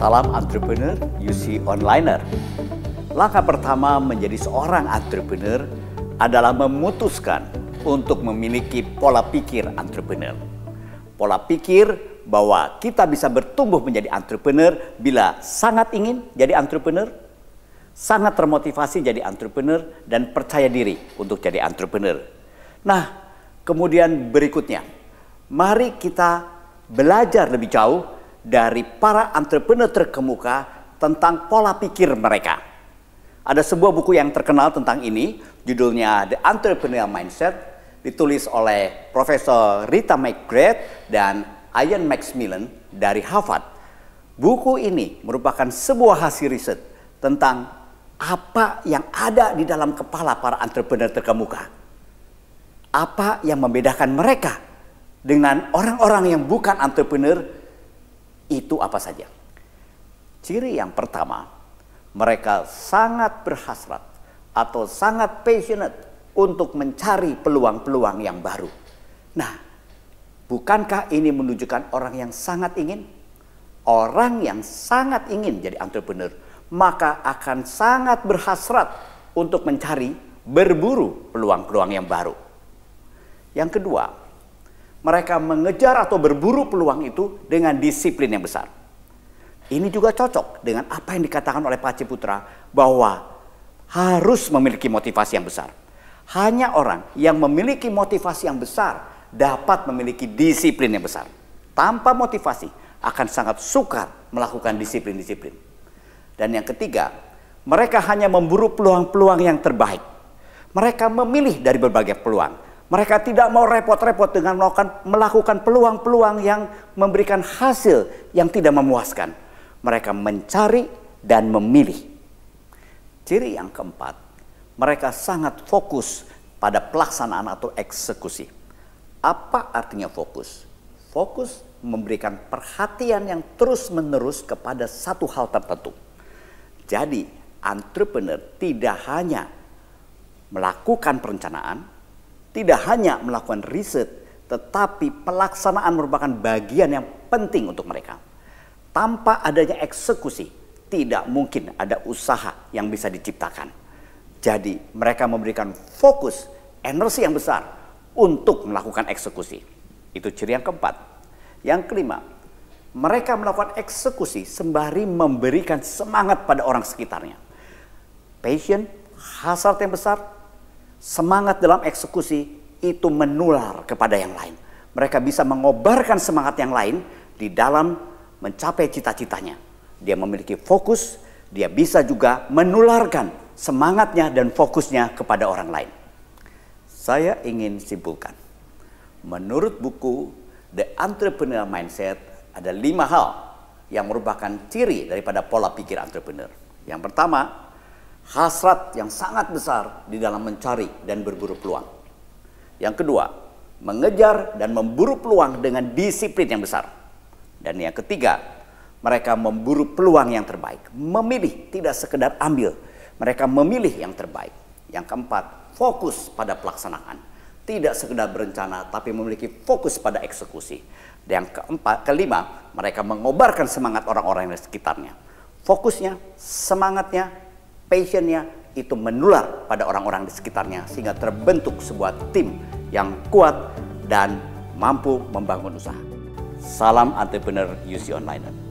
Salam entrepreneur UC Onliner. Langkah pertama menjadi seorang entrepreneur adalah memutuskan untuk memiliki pola pikir entrepreneur. Pola pikir bahwa kita bisa bertumbuh menjadi entrepreneur bila sangat ingin jadi entrepreneur, sangat termotivasi jadi entrepreneur dan percaya diri untuk jadi entrepreneur. Nah, kemudian berikutnya, mari kita belajar lebih jauh dari para entrepreneur terkemuka tentang pola pikir mereka. Ada sebuah buku yang terkenal tentang ini, judulnya The Entrepreneurial Mindset, ditulis oleh Profesor Rita McGrath dan Ian Maxmillan dari Harvard. Buku ini merupakan sebuah hasil riset tentang apa yang ada di dalam kepala para entrepreneur terkemuka. Apa yang membedakan mereka dengan orang-orang yang bukan entrepreneur itu apa saja? Ciri yang pertama, mereka sangat berhasrat atau sangat passionate untuk mencari peluang-peluang yang baru. Nah, bukankah ini menunjukkan orang yang sangat ingin? Orang yang sangat ingin jadi entrepreneur, maka akan sangat berhasrat untuk mencari, berburu peluang-peluang yang baru. Yang kedua, mereka mengejar atau berburu peluang itu dengan disiplin yang besar. Ini juga cocok dengan apa yang dikatakan oleh Pak Ciputra bahwa harus memiliki motivasi yang besar. Hanya orang yang memiliki motivasi yang besar dapat memiliki disiplin yang besar. Tanpa motivasi akan sangat sukar melakukan disiplin-disiplin. Dan yang ketiga, mereka hanya memburu peluang-peluang yang terbaik. Mereka memilih dari berbagai peluang mereka tidak mau repot-repot dengan melakukan melakukan peluang-peluang yang memberikan hasil yang tidak memuaskan. Mereka mencari dan memilih. Ciri yang keempat, mereka sangat fokus pada pelaksanaan atau eksekusi. Apa artinya fokus? Fokus memberikan perhatian yang terus-menerus kepada satu hal tertentu. Jadi, entrepreneur tidak hanya melakukan perencanaan, tidak hanya melakukan riset, tetapi pelaksanaan merupakan bagian yang penting untuk mereka. Tanpa adanya eksekusi, tidak mungkin ada usaha yang bisa diciptakan. Jadi, mereka memberikan fokus energi yang besar untuk melakukan eksekusi. Itu ciri yang keempat. Yang kelima, mereka melakukan eksekusi sembari memberikan semangat pada orang sekitarnya. Passion, hasrat yang besar, semangat dalam eksekusi itu menular kepada yang lain. Mereka bisa mengobarkan semangat yang lain di dalam mencapai cita-citanya. Dia memiliki fokus, dia bisa juga menularkan semangatnya dan fokusnya kepada orang lain. Saya ingin simpulkan. Menurut buku The Entrepreneur Mindset, ada lima hal yang merupakan ciri daripada pola pikir entrepreneur. Yang pertama, hasrat yang sangat besar di dalam mencari dan berburu peluang. Yang kedua, mengejar dan memburu peluang dengan disiplin yang besar. Dan yang ketiga, mereka memburu peluang yang terbaik, memilih tidak sekedar ambil, mereka memilih yang terbaik. Yang keempat, fokus pada pelaksanaan. Tidak sekedar berencana tapi memiliki fokus pada eksekusi. Dan yang keempat, kelima, mereka mengobarkan semangat orang-orang di sekitarnya. Fokusnya, semangatnya, passionnya itu menular pada orang-orang di sekitarnya sehingga terbentuk sebuah tim yang kuat dan mampu membangun usaha. Salam entrepreneur UC Online.